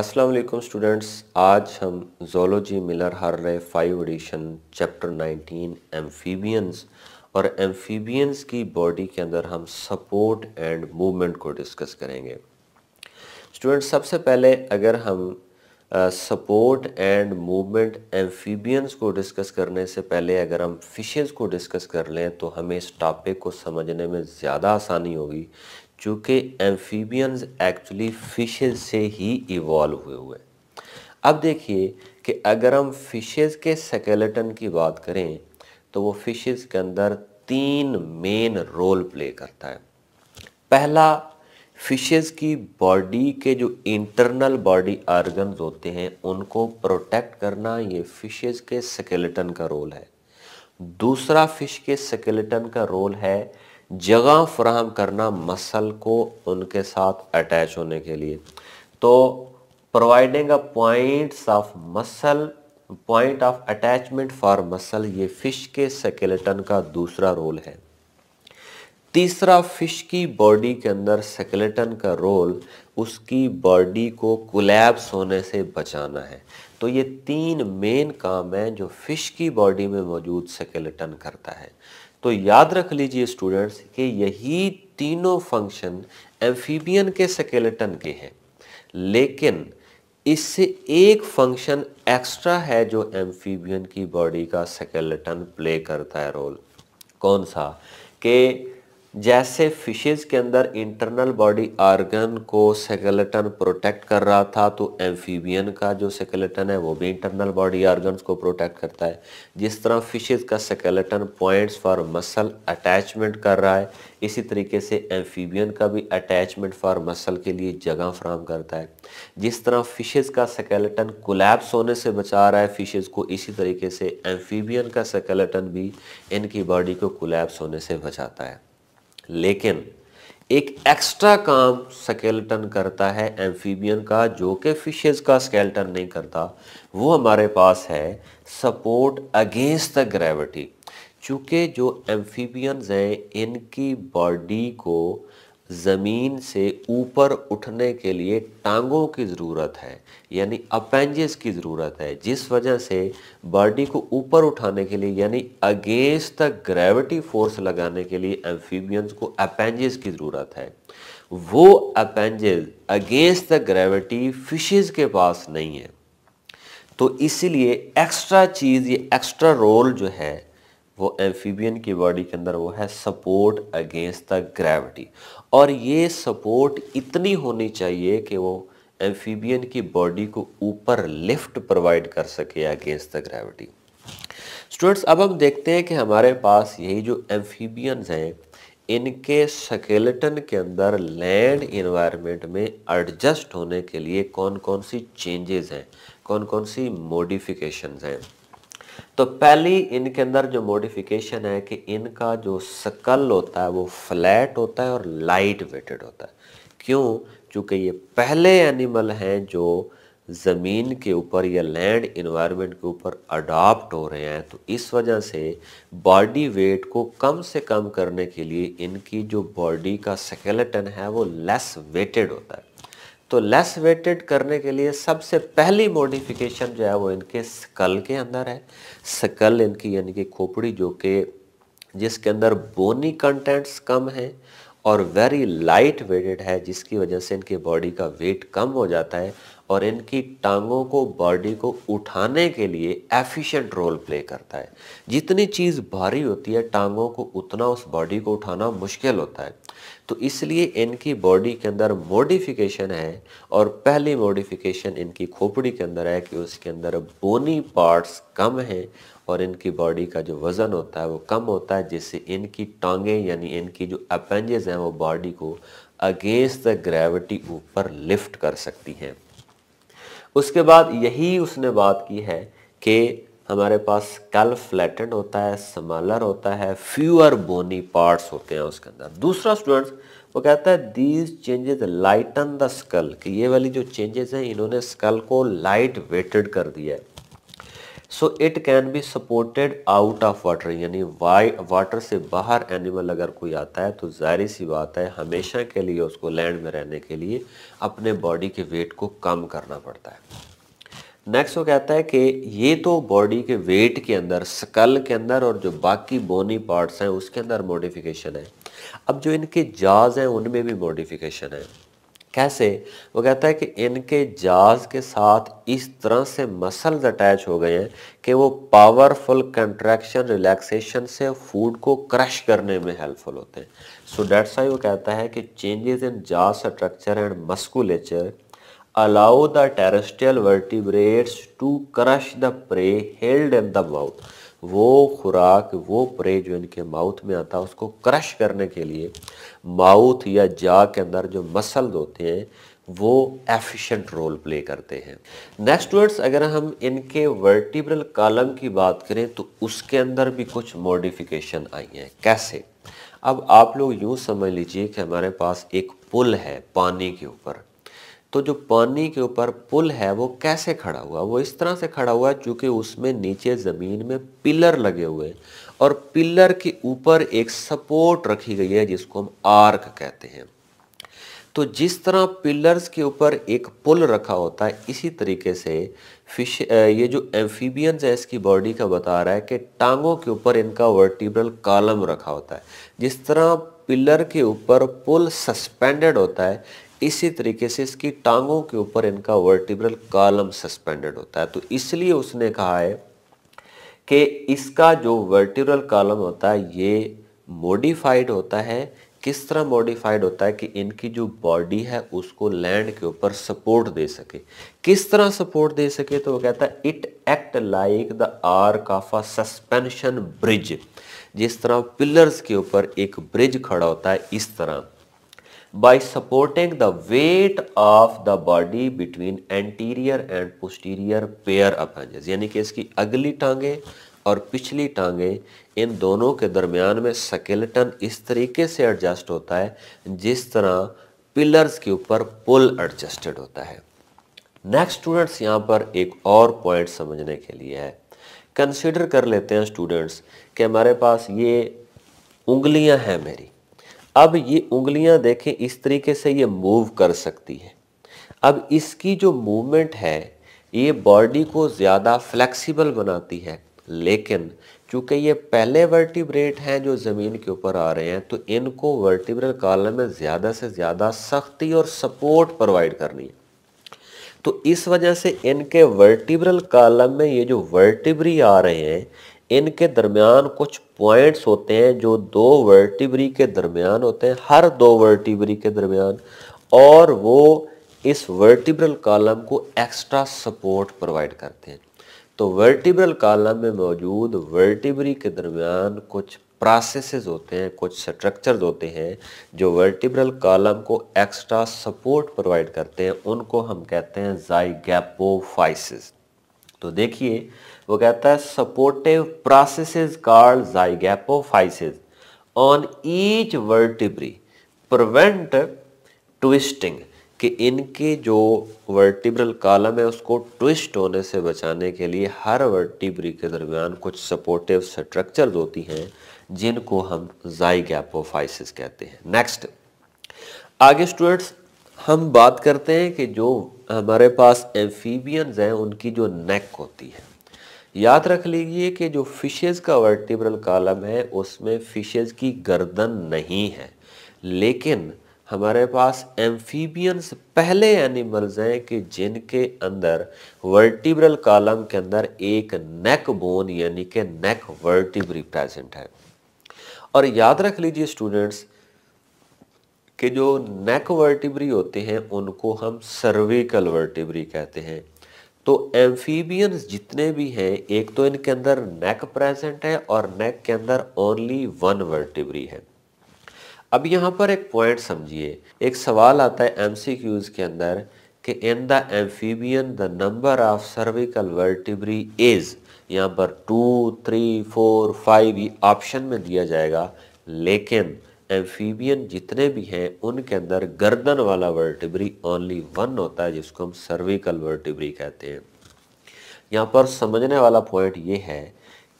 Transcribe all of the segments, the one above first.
अस्सलाम वालेकुम स्टूडेंट्स आज हम जोलॉजी मिलर रहे फाइव एडिशन चैप्टर 19 एम्फीबियंस और एम्फीबियंस की बॉडी के अंदर हम सपोर्ट एंड मूवमेंट को डिस्कस करेंगे स्टूडेंट्स सबसे पहले अगर हम सपोर्ट एंड मूवमेंट एम्फीबियंस को डिस्कस करने से पहले अगर हम फिशेज़ को डिस्कस कर लें तो हमें इस टॉपिक को समझने में ज़्यादा आसानी होगी चूँकि एम्फीबियंस एक्चुअली फ़िशेज़ से ही इवॉल्व हुए हुए अब देखिए कि अगर हम फ़िशेज़ के सकेलेटन की बात करें तो वो फ़िशेज़ के अंदर तीन मेन रोल प्ले करता है पहला फ़िशेज़ की बॉडी के जो इंटरनल बॉडी आर्गन्स होते हैं उनको प्रोटेक्ट करना ये फ़िशेज़ के सकेलेटन का रोल है दूसरा फ़िश के सकेलेटन का रोल है जगह फ्राहम करना मसल को उनके साथ अटैच होने के लिए तो providing a points of muscle point of attachment for muscle ये फिश के सेकेलेटन का दूसरा रोल है तीसरा फिश की बॉडी के अंदर सेकेलेटन का रोल उसकी बॉडी को कोलैप्स होने से बचाना है तो ये तीन मेन काम हैं जो फिश की बॉडी में मौजूद सेकेलेटन करता है तो याद रख लीजिए स्टूडेंट्स कि यही तीनों फंक्शन एम्फीबियन के स्केलेटन के हैं लेकिन इससे एक फंक्शन एक्स्ट्रा है जो एम्फीबियन की बॉडी का स्केलेटन प्ले करता है रोल कौन सा कि जैसे फिशेज के अंदर इंटरनल बॉडी आर्गन को सेकेलेटन प्रोटेक्ट कर रहा था तो एम्फीबियन का जो सेकेलेटन है वो भी इंटरनल बॉडी आर्गन्स को प्रोटेक्ट करता है जिस तरह फिशेज का skeleton points for muscle attachment कर रहा है इसी तरीके से एम्फीबियन का भी अटैचमेंट फॉर मसल के लिए जगह फ्राहम करता है जिस तरह फिशेज का सेकेलेटन कोलैप्स होने से बचा रहा है फिशेज को इसी तरीके से एम्फीबियन का सेकेलेटन भी इनकी बॉडी को कोलैप्स होने से बचाता है लेकिन एक एक्स्ट्रा काम स्केल्टन करता है एम्फीबियन का जो कि फिशेज का स्केल्टन नहीं करता वो हमारे पास है सपोर्ट अगेंस्ट द ग्रेविटी चूँकि जो एम्फीबियंस हैं इनकी बॉडी को ज़मीन से ऊपर उठने के लिए टांगों की ज़रूरत है यानी अपेंजेस की ज़रूरत है जिस वजह से बॉडी को ऊपर उठाने के लिए यानी अगेंस्ट द ग्रेविटी फोर्स लगाने के लिए एम्फीबियंस को अपेंजेस की ज़रूरत है वो appendages against the gravity fishes के पास नहीं है तो इसीलिए एक्स्ट्रा चीज़ ये एक्स्ट्रा रोल जो है वो एम्फीबियन की बॉडी के अंदर वो है सपोर्ट अगेंस्ट द ग्रेविटी और ये सपोर्ट इतनी होनी चाहिए कि वो एम्फीबियन की बॉडी को ऊपर लिफ्ट प्रोवाइड कर सके अगेंस्ट द ग्रेविटी स्टूडेंट्स अब हम देखते हैं कि हमारे पास यही जो एम्फीबियंस हैं इनके स्केलेटन के अंदर लैंड इन्वायरमेंट में एडजस्ट होने के लिए कौन कौन सी चेंजेस हैं कौन कौन सी मॉडिफिकेशंस हैं तो पहली इनके अंदर जो मॉडिफिकेशन है कि इनका जो सकल होता है वो फ्लैट होता है और लाइट वेटेड होता है क्यों चूँकि ये पहले एनिमल हैं जो ज़मीन के ऊपर या लैंड इन्वायरमेंट के ऊपर अडाप्ट हो रहे हैं तो इस वजह से बॉडी वेट को कम से कम करने के लिए इनकी जो बॉडी का सकेलेटन है वो लेस वेटेड होता है तो लेस वेटेड करने के लिए सबसे पहली मॉडिफिकेशन जो है वो इनके स्कल के अंदर है स्कल इनकी यानी कि खोपड़ी जो कि जिसके अंदर बोनी कंटेंट्स कम है और वेरी लाइट वेटेड है जिसकी वजह से इनके बॉडी का वेट कम हो जाता है और इनकी टांगों को बॉडी को उठाने के लिए एफिशिएंट रोल प्ले करता है जितनी चीज़ भारी होती है टांगों को उतना उस बॉडी को उठाना मुश्किल होता है तो इसलिए इनकी बॉडी के अंदर मॉडिफिकेशन है और पहली मॉडिफिकेशन इनकी खोपड़ी के अंदर है कि उसके अंदर बोनी पार्ट्स कम हैं और इनकी बॉडी का जो वज़न होता है वो कम होता है जिससे इनकी टांगें यानी इनकी जो अपेंजेज हैं वो बॉडी को अगेंस्ट द ग्रेविटी ऊपर लिफ्ट कर सकती हैं उसके बाद यही उसने बात की है कि हमारे पास कल फ्लैटन होता है समालर होता है फ्यूअर बोनी पार्ट्स होते हैं उसके अंदर दूसरा स्टूडेंट्स वो कहता है these changes lighten the skull कि ये वाली जो चेंजेस हैं इन्होंने स्कल को लाइट वेटेड कर दिया है so it can be supported out of water यानी वाई वाटर से बाहर एनिमल अगर कोई आता है तो जाहिर सी बात है हमेशा के लिए उसको लैंड में रहने के लिए अपने बॉडी के वेट को कम करना पड़ता है नेक्स्ट वो कहता है कि ये तो बॉडी के वेट के अंदर स्कल के अंदर और जो बाकी बोनी पार्ट्स हैं उसके अंदर मॉडिफिकेशन है अब जो इनके जाज हैं उनमें भी मॉडिफिकेशन है कैसे वो कहता है कि इनके जाज के साथ इस तरह से मसल्स अटैच हो गए हैं कि वो पावरफुल कंट्रैक्शन रिलैक्सेशन से फूड को क्रश करने में हेल्पफुल होते हैं सो डेट्स आई वो कहता है कि changes in jaws structure and musculature allow the terrestrial vertebrates to crush the prey held in the mouth वो खुराक वो प्रे जो इनके माउथ में आता है उसको क्रश करने के लिए माउथ या जा के अंदर जो मसल्स होते हैं वो एफिशिएंट रोल प्ले करते हैं नेक्स्ट वर्ड्स अगर हम इनके वर्टिब्रल कॉलम की बात करें तो उसके अंदर भी कुछ मॉडिफिकेशन आई हैं कैसे अब आप लोग यूँ समझ लीजिए कि हमारे पास एक पुल है पानी के ऊपर तो जो पानी के ऊपर पुल है वो कैसे खड़ा हुआ वो इस तरह से खड़ा हुआ चूँकि उसमें नीचे ज़मीन में पिलर लगे हुए और पिलर के ऊपर एक सपोर्ट रखी गई है जिसको हम आर्क कहते हैं तो जिस तरह पिलर्स के ऊपर एक पुल रखा होता है इसी तरीके से फिश ये जो एम्फीबियंस है इसकी बॉडी का बता रहा है कि टांगों के ऊपर इनका वर्टिब्रल कॉलम रखा होता है जिस तरह पिलर के ऊपर पुल सस्पेंडेड होता है इसी तरीके से इसकी टांगों के ऊपर इनका वर्टिब्रल कॉलम सस्पेंडेड होता है तो इसलिए उसने कहा है कि इसका जो वर्टिब्रल कॉलम होता है ये मॉडिफाइड होता है किस तरह मॉडिफाइड होता है कि इनकी जो बॉडी है उसको लैंड के ऊपर सपोर्ट दे सके किस तरह सपोर्ट दे सके तो वो कहता है it act like the arch of a suspension bridge जिस तरह पिलर्स के ऊपर एक ब्रिज खड़ा होता है इस तरह by supporting the weight of the body between anterior and posterior pair of hinges यानी कि इसकी अगली टांगे और पिछली टांगे इन दोनों के दरमियान में स्केलेटन इस तरीके से एडजस्ट होता है जिस तरह पिलर्स के ऊपर पुल एडजस्टेड होता है नेक्स्ट स्टूडेंट्स यहाँ पर एक और पॉइंट समझने के लिए है कंसिडर कर लेते हैं स्टूडेंट्स कि हमारे पास ये उंगलियां हैं मेरी अब ये उंगलियां देखें इस तरीके से ये मूव कर सकती है अब इसकी जो मूवमेंट है ये बॉडी को ज़्यादा फ्लेक्सिबल बनाती है लेकिन चूंकि ये पहले वर्टिब्रेट हैं जो ज़मीन के ऊपर आ रहे हैं तो इनको वर्टिब्रल कॉलम में ज़्यादा से ज़्यादा सख्ती और सपोर्ट प्रोवाइड करनी है तो इस वजह से इनके वर्टिब्रल कॉलम में ये जो वर्टिब्री आ रहे हैं इनके दरमियान कुछ पॉइंट्स होते हैं जो दो वर्टिबरी के दरमियान होते हैं हर दो वर्टिबरी के दरमियान और वो इस वर्टिब्रल कॉलम को एक्स्ट्रा सपोर्ट प्रोवाइड करते हैं तो वर्टिब्रल कॉलम में मौजूद वर्टिबरी के दरमियान कुछ प्रोसेसेस होते हैं कुछ स्ट्रक्चर्स होते हैं जो वर्टिब्रल कॉलम को एक्स्ट्रा सपोर्ट प्रोवाइड करते हैं उनको हम कहते हैं जाइगैपोफाइसिस तो देखिए वो कहता है supportive processes called zygapophysis on each vertebrae prevent twisting कि इनके जो वर्टिब्रल कॉलम है उसको ट्विस्ट होने से बचाने के लिए हर वर्टिब्री के दरमियान कुछ सपोर्टिव स्ट्रक्चर्स होती हैं जिनको हम जाइगैपोफाइसिस कहते हैं नेक्स्ट आगे स्टूडेंट्स हम बात करते हैं कि जो हमारे पास एम्फीबियंस हैं उनकी जो नेक होती है याद रख लीजिए कि जो फिशेज़ का वर्टिब्रल कॉलम है उसमें फिशेज़ की गर्दन नहीं है लेकिन हमारे पास एम्फीबियंस पहले एनिमल्स हैं कि जिनके अंदर वर्टिब्रल कॉलम के अंदर एक नेक बोन यानी कि नेक वर्टिब्री प्रेजेंट है और याद रख लीजिए स्टूडेंट्स कि जो नेक वर्टिब्री होते हैं उनको हम सर्विकल वर्टिब्री कहते हैं तो एम्फीबियंस जितने भी हैं एक तो इनके अंदर नेक प्रेजेंट है और नेक के अंदर ओनली वन वर्टिब्री है अब यहाँ पर एक पॉइंट समझिए एक सवाल आता है एमसीक्यूज के अंदर कि in the amphibian the number of cervical vertebrae is यहाँ पर two three four five option में दिया जाएगा लेकिन एम्फीबियन जितने भी हैं उनके अंदर गर्दन वाला वर्टिब्री ओनली वन होता है जिसको हम सर्विकल वर्टिब्री कहते हैं यहाँ पर समझने वाला पॉइंट ये है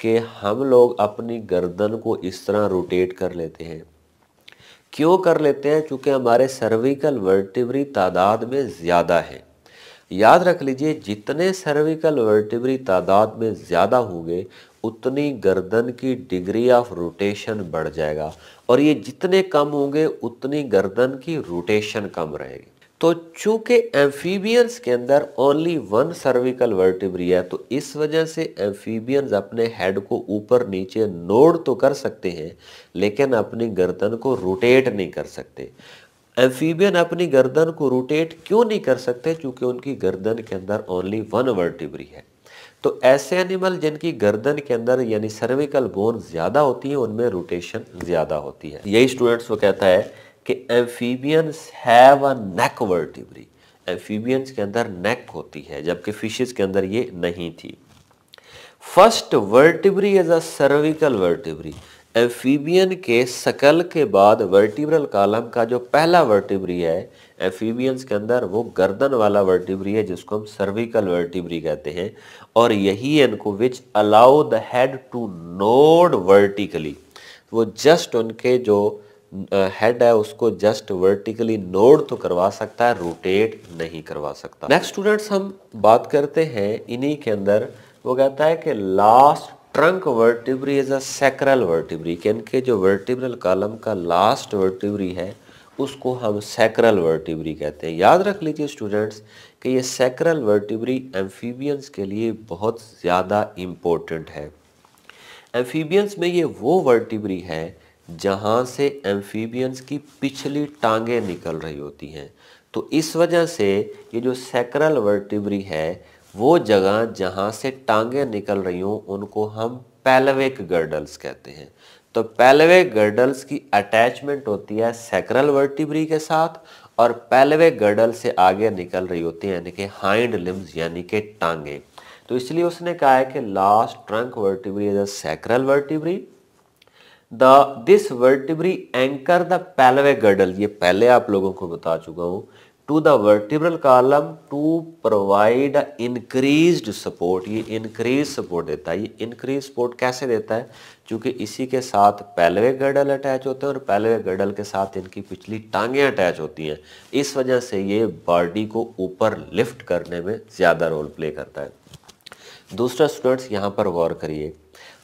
कि हम लोग अपनी गर्दन को इस तरह रोटेट कर लेते हैं क्यों कर लेते हैं क्योंकि हमारे सर्विकल वर्टिब्री तादाद में ज़्यादा है याद रख लीजिए जितने सर्विकल वर्टिब्री तादाद में ज़्यादा होंगे उतनी गर्दन की डिग्री ऑफ रोटेशन बढ़ जाएगा और ये जितने कम होंगे उतनी गर्दन की रोटेशन कम रहेगी तो चूंकि एम्फीबियंस के अंदर ओनली वन सर्विकल वर्टिब्री है तो इस वजह से एम्फीबियंस अपने हेड को ऊपर नीचे नोड तो कर सकते हैं लेकिन अपनी गर्दन को रोटेट नहीं कर सकते एम्फीबियन अपनी गर्दन को रोटेट क्यों नहीं कर सकते क्योंकि उनकी गर्दन के अंदर ओनली वन वर्टिब्री है तो ऐसे एनिमल जिनकी गर्दन के अंदर यानी सर्विकल बोन ज़्यादा होती है उनमें रोटेशन ज़्यादा होती है यही स्टूडेंट्स को कहता है कि amphibians have a neck vertebrae amphibians के अंदर नेक होती है जबकि फिशेज के अंदर ये नहीं थी first vertebrae is a cervical vertebrae amphibian के सकल के बाद वर्टिब्रल कालम का जो पहला वर्टिब्री है एफीबियंस के अंदर वो गर्दन वाला वर्टिब्री है जिसको हम सर्विकल वर्टिब्री कहते हैं और यही इनको which allow the head to nod vertically वो जस्ट उनके जो हेड है उसको जस्ट वर्टिकली नोड तो करवा सकता है रोटेट नहीं करवा सकता नेक्स्ट स्टूडेंट्स हम बात करते हैं इन्हीं के अंदर वो कहता है कि last trunk vertebrae is a sacral vertebrae के इनके जो वर्टिब्रल कॉलम का लास्ट वर्टिब्री है उसको हम सैक्रल वर्टिब्री कहते हैं याद रख लीजिए स्टूडेंट्स कि ये सैक्रल वर्टिब्री एम्फीबियंस के लिए बहुत ज़्यादा इम्पोर्टेंट है एम्फीबियंस में ये वो वर्टिब्री है जहाँ से एम्फीबियंस की पिछली टांगें निकल रही होती हैं तो इस वजह से ये जो सैक्रल वर्टिबरी है वो जगह जहाँ से टांगें निकल रही हों उनको हम पैलविक गर्डल्स कहते हैं तो पैलवे गर्डल्स की अटैचमेंट होती है सैक्रल वर्टिब्री के साथ और पैलवे गर्डल से आगे निकल रही होती है यानी कि हाइंड लिम्स यानी कि टांगे तो इसलिए उसने कहा है कि last trunk vertebrae is a sacral vertebrae the this vertebrae anchor the pelvic girdle ये पहले आप लोगों को बता चुका हूँ to the vertebral column to provide increase support ये इंक्रीज सपोर्ट देता है ये इंक्रीज सपोर्ट कैसे देता है क्योंकि इसी के साथ पैलवे गर्डल अटैच होते हैं और पैलवे गर्डल के साथ इनकी पिछली टांगें अटैच होती हैं इस वजह से ये बॉडी को ऊपर लिफ्ट करने में ज़्यादा रोल प्ले करता है दूसरा स्टूडेंट्स यहाँ पर गौर करिए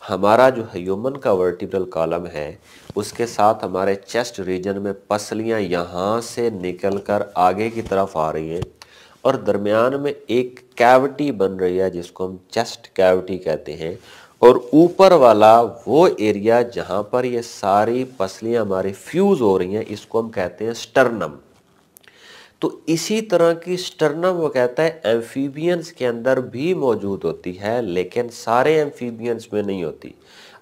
हमारा जो ह्यूमन का वर्टिब्रल कॉलम है उसके साथ हमारे चेस्ट रीजन में पसलियाँ यहाँ से निकल कर आगे की तरफ आ रही हैं और दरमियान में एक कैविटी बन रही है जिसको हम चेस्ट कैविटी कहते हैं और ऊपर वाला वो एरिया जहाँ पर ये सारी पसलियाँ हमारी फ्यूज़ हो रही हैं इसको हम कहते हैं स्टर्नम तो इसी तरह की स्टर्नम वो कहता है एम्फीबियंस के अंदर भी मौजूद होती है लेकिन सारे एम्फीबियंस में नहीं होती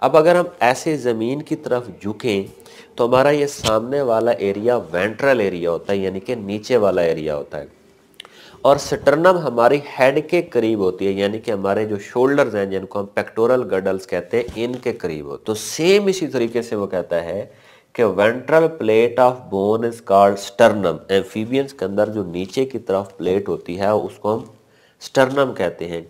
अब अगर हम ऐसे ज़मीन की तरफ झुकें तो हमारा ये सामने वाला एरिया वेंट्रल एरिया होता है यानी कि नीचे वाला एरिया होता है और स्टर्नम हमारी हेड के करीब होती है यानी कि हमारे जो शोल्डर्स हैं जिनको हम पेक्टोरल गर्डल्स कहते हैं इनके करीब हो तो सेम इसी तरीके से वो कहता है कि ventral plate of bone is called sternum amphibians के अंदर जो नीचे की तरफ प्लेट होती है उसको हम स्टर्नम कहते हैं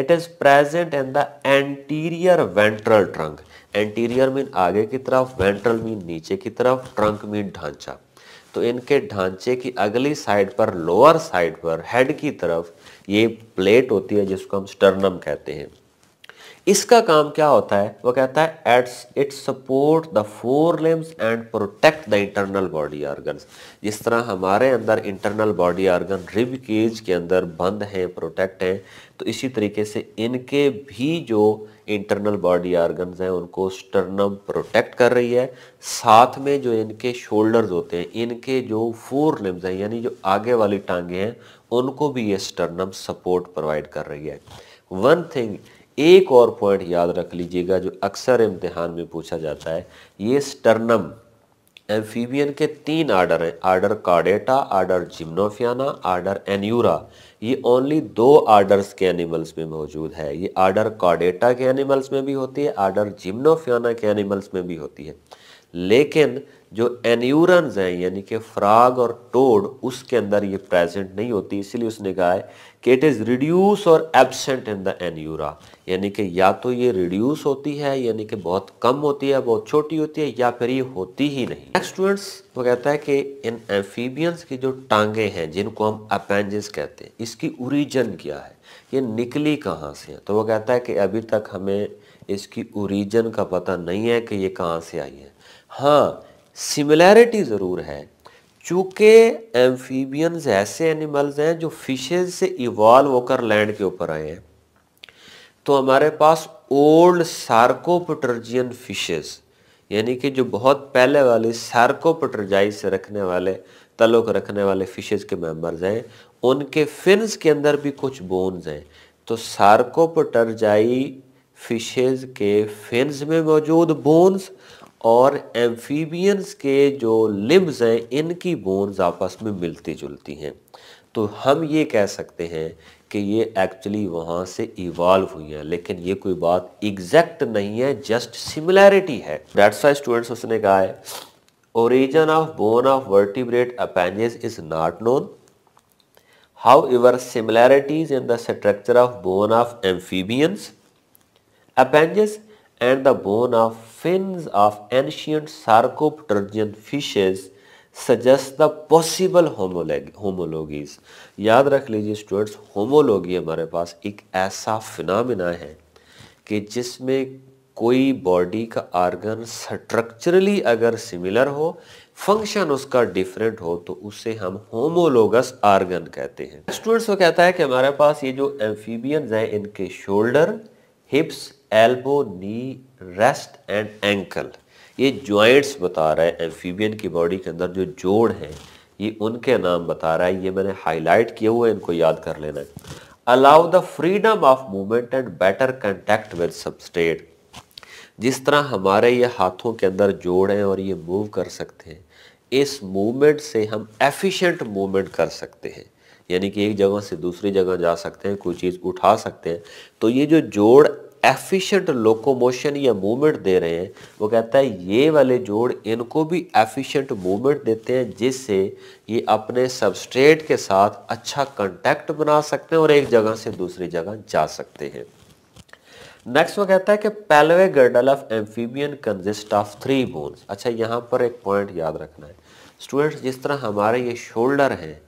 it is present in the anterior ventral trunk anterior mean आगे की तरफ वेंट्रल मीन नीचे की तरफ ट्रंक मीन ढांचा तो इनके ढांचे की अगली साइड पर लोअर साइड पर हेड की तरफ ये प्लेट होती है जिसको हम स्टर्नम कहते हैं इसका काम क्या होता है वो कहता है it's it support the fore limbs and protect the internal body organs जिस तरह हमारे अंदर internal body organ rib cage के अंदर बंद हैं प्रोटेक्ट हैं तो इसी तरीके से इनके भी जो इंटरनल बॉडी ऑर्गन्स हैं उनको स्टर्नम प्रोटेक्ट कर रही है साथ में जो इनके शोल्डर्स होते हैं इनके जो फोर लिम्स हैं यानी जो आगे वाली टांगे हैं उनको भी ये स्टर्नम सपोर्ट प्रोवाइड कर रही है वन थिंग एक और पॉइंट याद रख लीजिएगा जो अक्सर इम्तहान में पूछा जाता है ये स्टर्नम एम्फीबियन के तीन आर्डर हैं order Caudata order Gymnophiona order Anura ये ओनली दो आर्डर्स के एनिमल्स में मौजूद है ये आर्डर कार्डेटा के एनिमल्स में भी होती है आर्डर जिम्नोफियाना के एनिमल्स में भी होती है लेकिन जो एन्यूरन्स हैं यानी कि फ्राग और टोड उसके अंदर ये प्रेजेंट नहीं होती इसलिए उसने कहा है कि इट इज़ रिड्यूस और एबसेंट इन द एन्यूरा यानी कि या तो ये रिड्यूस होती है यानी कि बहुत कम होती है बहुत छोटी होती है या फिर ये होती ही नहीं स्टूडेंट्स वो कहता है कि इन एम्फीबियंस की जो टांगे हैं जिनको हम अपेंजेस कहते हैं इसकी ओरिजन क्या है ये निकली कहाँ से है तो वो कहता है कि अभी तक हमें इसकी ओरिजन का पता नहीं है कि ये कहाँ से आई है हाँ सिमिलैरिटी ज़रूर है चूँकि एम्फीबियंस ऐसे एनिमल्स हैं जो फिशेज से इवॉल्व होकर लैंड के ऊपर आए हैं तो हमारे पास ओल्ड सार्कोपटर्जियन फिशेज यानी कि जो बहुत पहले वाले सार्कोपटर्जाई से रखने वाले तलों रखने वाले फिशेज के मेंबर्स हैं उनके फिन्स के अंदर भी कुछ बोन्स हैं तो सार्कोपटर्जाई फिशेज के फिन्स में मौजूद बोन्स और एम्फीबियंस के जो लिम्स हैं इनकी बोन्स आपस में मिलती जुलती हैं तो हम ये कह सकते हैं कि ये एक्चुअली वहाँ से इवॉल्व हुई हैं लेकिन ये कोई बात एग्जैक्ट नहीं है जस्ट सिमिलैरिटी है डेट्स वाई स्टूडेंट्स उसने कहा है origin of bone of vertebrate appendages is not known however similarities in the structure of bone of amphibians appendages and the bone of fins of ancient sarcopterygian fishes suggest the possible homologies याद रख लीजिए students homology हमारे पास एक ऐसा phenomena है कि जिसमें कोई बॉडी का आर्गन स्ट्रक्चरली अगर सिमिलर हो फंक्शन उसका डिफरेंट हो तो उसे हम होमोलोगस आर्गन कहते हैं स्टूडेंट्स को कहता है कि हमारे पास ये जो एम्फीबियंस हैं इनके shoulder hips elbow knee wrist and ankle ये जॉइंट्स बता रहा है एम्फीबियन की बॉडी के अंदर जो जोड़ हैं ये उनके नाम बता रहा है ये मैंने हाईलाइट किए हुए इनको याद कर लेना है allow the freedom of movement and better contact with substrate जिस तरह हमारे ये हाथों के अंदर जोड़ हैं और ये मूव कर सकते हैं इस मूवमेंट से हम एफिशिएंट मूवमेंट कर सकते हैं यानी कि एक जगह से दूसरी जगह जा सकते हैं कोई चीज़ उठा सकते हैं तो ये जो जोड़ एफिशिएंट लोकोमोशन या मूवमेंट दे रहे हैं वो कहता है ये वाले जोड़ इनको भी एफिशिएंट मूवमेंट देते हैं जिससे ये अपने सबस्ट्रेट के साथ अच्छा कंटेक्ट बना सकते हैं और एक जगह से दूसरी जगह जा सकते हैं नेक्स्ट वो कहता है कि pelvic girdle of amphibian consist of three bones अच्छा यहाँ पर एक पॉइंट याद रखना है स्टूडेंट्स जिस तरह हमारे ये शोल्डर हैं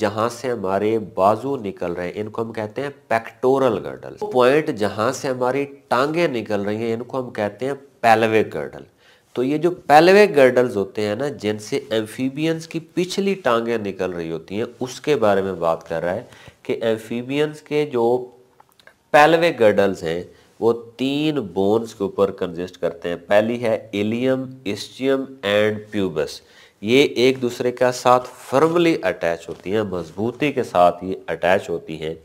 जहां से हमारे बाजू निकल रहे हैं इनको हम कहते हैं पेक्टोरल गर्डल पॉइंट जहां से हमारी टांगे निकल रही हैं इनको हम कहते हैं पैलवे गर्डल तो ये जो पैलवे गर्डल्स होते हैं ना जिनसे एम्फीबियंस की पिछली टांगे निकल रही होती हैं उसके बारे में बात कर रहा है कि एम्फीबियंस के जो पैलवे गर्डल्स हैं वो तीन बोन्स के ऊपर कंजिस्ट करते हैं पहली है एलियम इस्टियम एंड प्यूबस ये एक दूसरे के साथ फर्मली अटैच होती हैं मजबूती के साथ ये अटैच होती हैं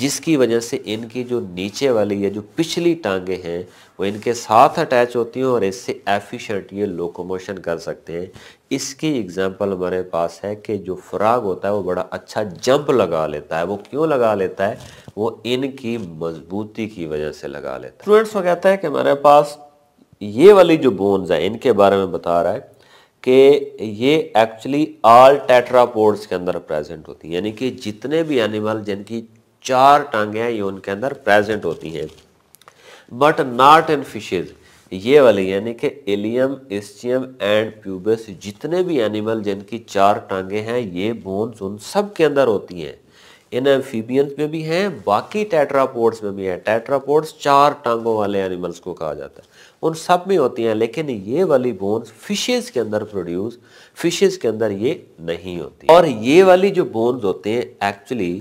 जिसकी वजह से इनकी जो नीचे वाली या जो पिछली टांगे हैं वो इनके साथ अटैच होती हैं और इससे एफिशिएंट ये लोकोमोशन कर सकते हैं इसकी एग्जांपल हमारे पास है कि जो फ्राग होता है वो बड़ा अच्छा जंप लगा लेता है वो क्यों लगा लेता है वो इनकी मजबूती की वजह से लगा लेता है स्टूडेंट्स वो कहता है कि हमारे पास ये वाली जो बोन्स है इनके बारे में बता रहा है कि ये एक्चुअली ऑल टेट्रापोड्स के अंदर प्रेजेंट होती हैं यानी कि जितने भी एनिमल जिनकी चार टांगे हैं ये उनके अंदर प्रेजेंट होती हैं बट नॉट इन फिशेज ये वाली यानी कि एलियम एस्टियम एंड प्यूबस जितने भी एनिमल जिनकी चार टांगे हैं ये बोन्स उन सब के अंदर होती हैं इन एम्फीबियंस में भी हैं बाकी टैट्रापोर्ट्स में भी हैं टैट्रापोर्ट्स चार टांगों वाले एनिमल्स को कहा जाता है उन सब में होती हैं लेकिन ये वाली बोन्स फिशेज के अंदर प्रोड्यूस फिशेज के अंदर ये नहीं होती और ये वाली जो बोन्स होते हैं actually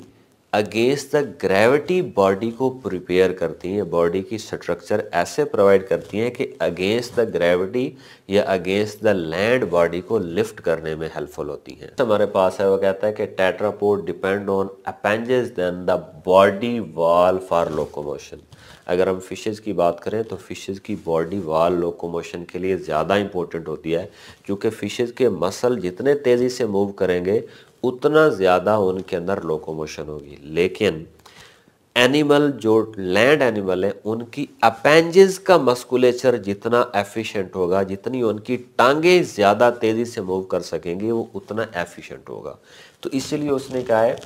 against the gravity body को प्रिपेयर करती है बॉडी की स्ट्रक्चर ऐसे प्रोवाइड करती है कि अगेंस्ट द ग्रेविटी या अगेंस्ट द लैंड बॉडी को लिफ्ट करने में हेल्पफुल होती है हमारे पास है वो कहता है कि tetrapod depend on appendages than the body wall for locomotion अगर हम फ़िशेज़ की बात करें तो फ़िशेज़ की बॉडी वाल लोकोमोशन के लिए ज़्यादा इंपॉर्टेंट होती है क्योंकि फ़िशेज़ के मसल जितने तेज़ी से मूव करेंगे उतना ज़्यादा उनके अंदर लोकोमोशन होगी लेकिन एनिमल जो लैंड एनिमल है उनकी अपेंजेस का मस्कुलेचर जितना एफिशिएंट होगा जितनी उनकी टांगे ज़्यादा तेज़ी से मूव कर सकेंगी वो उतना एफिशिएंट होगा तो इसलिए उसने कहा है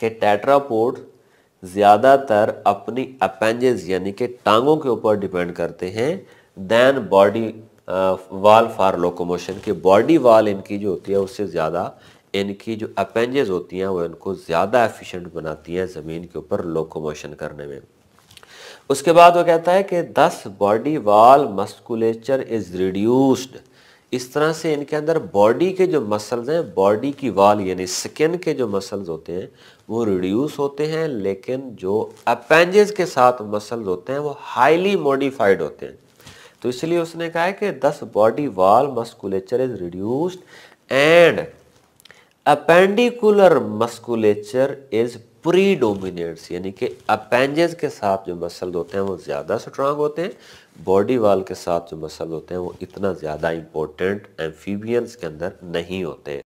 कि टैट्रापोड ज़्यादातर अपनी अपेंजेस यानी कि टांगों के ऊपर डिपेंड करते हैं than body wall for locomotion की बॉडी वाल इनकी जो होती है उससे ज़्यादा इनकी जो अपेंजेस होती हैं वो इनको ज़्यादा एफिशिएंट बनाती हैं ज़मीन के ऊपर लोकोमोशन करने में उसके बाद वो कहता है कि this body wall musculature is reduced इस तरह से इनके अंदर बॉडी के जो मसल्स हैं बॉडी की वाल यानी स्किन के जो मसल्स होते हैं वो रिड्यूस होते हैं लेकिन जो अपेंजेस के साथ मसल्स होते हैं वो हाईली मॉडिफाइड होते हैं तो इसलिए उसने कहा है कि this body wall musculature is reduced and appendicular musculature is predominates यानी कि अपेंजेस के साथ जो मसल होते हैं वो ज़्यादा स्ट्रांग होते हैं बॉडी वाल के साथ जो मसल होते हैं वो इतना ज़्यादा इम्पोर्टेंट एम्फीबियंस के अंदर नहीं होते